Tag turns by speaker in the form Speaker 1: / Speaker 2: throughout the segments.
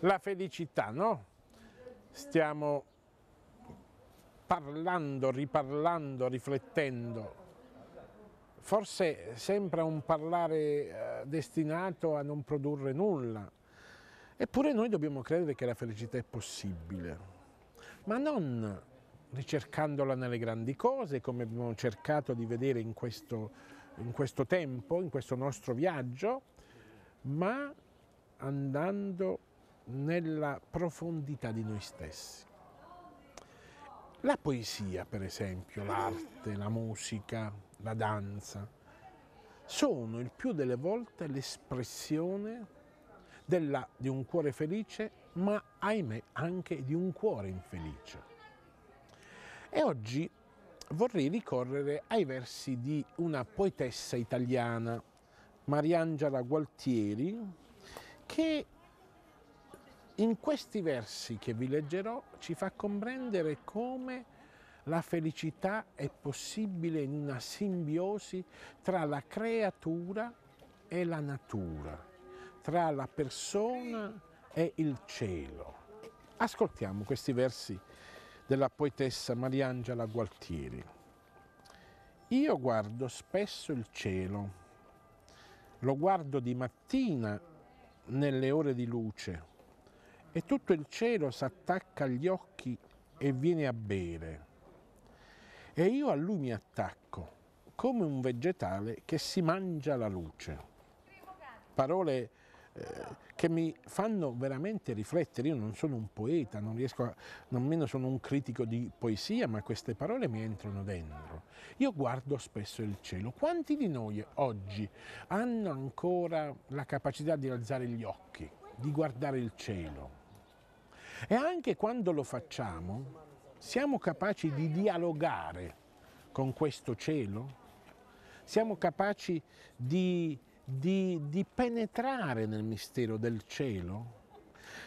Speaker 1: la felicità, no? Stiamo parlando, riparlando, riflettendo. Forse sembra un parlare eh, destinato a non produrre nulla, eppure noi dobbiamo credere che la felicità è possibile, ma non ricercandola nelle grandi cose, come abbiamo cercato di vedere in questo, in questo tempo, in questo nostro viaggio, ma andando nella profondità di noi stessi. La poesia, per esempio, l'arte, la musica, la danza, sono il più delle volte l'espressione della, di un cuore felice, ma ahimè anche di un cuore infelice. E oggi vorrei ricorrere ai versi di una poetessa italiana, Mariangela Gualtieri, che in questi versi che vi leggerò ci fa comprendere come la felicità è possibile in una simbiosi tra la creatura e la natura, tra la persona e il cielo. Ascoltiamo questi versi della poetessa Mariangela Gualtieri. Io guardo spesso il cielo, lo guardo di mattina nelle ore di luce, e tutto il cielo s'attacca agli occhi e viene a bere. E io a lui mi attacco, come un vegetale che si mangia la luce. Parole eh, che mi fanno veramente riflettere. Io non sono un poeta, non riesco a, nemmeno sono un critico di poesia, ma queste parole mi entrano dentro. Io guardo spesso il cielo. Quanti di noi oggi hanno ancora la capacità di alzare gli occhi, di guardare il cielo? E anche quando lo facciamo, siamo capaci di dialogare con questo cielo? Siamo capaci di, di, di penetrare nel mistero del cielo?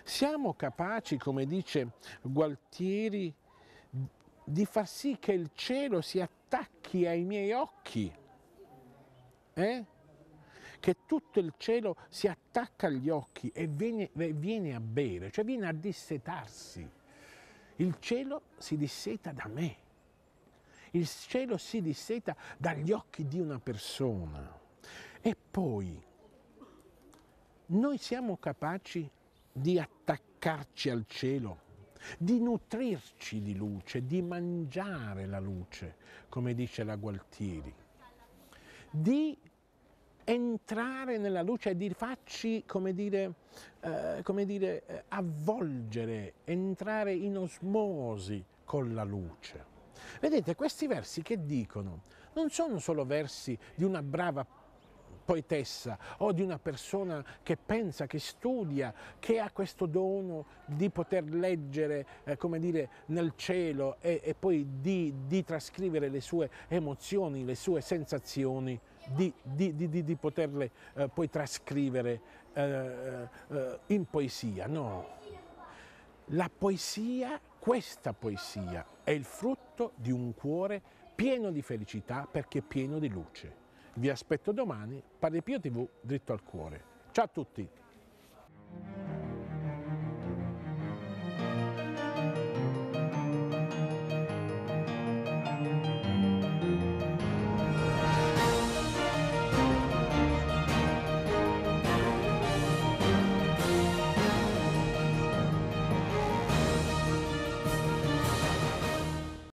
Speaker 1: Siamo capaci, come dice Gualtieri, di far sì che il cielo si attacchi ai miei occhi? Eh? che tutto il cielo si attacca agli occhi e viene, viene a bere, cioè viene a dissetarsi. Il cielo si disseta da me, il cielo si disseta dagli occhi di una persona. E poi noi siamo capaci di attaccarci al cielo, di nutrirci di luce, di mangiare la luce, come dice la Gualtieri, di entrare nella luce e di farci, come dire, eh, come dire, eh, avvolgere, entrare in osmosi con la luce. Vedete, questi versi che dicono non sono solo versi di una brava poetessa o di una persona che pensa, che studia, che ha questo dono di poter leggere, eh, come dire, nel cielo e, e poi di, di, trascrivere le sue emozioni, le sue sensazioni, di, di, di poterle eh, poi trascrivere eh, eh, in poesia. No, la poesia, questa poesia, è il frutto di un cuore pieno di felicità perché pieno di luce. Vi aspetto domani, Padre Pio TV, dritto al cuore. Ciao a tutti!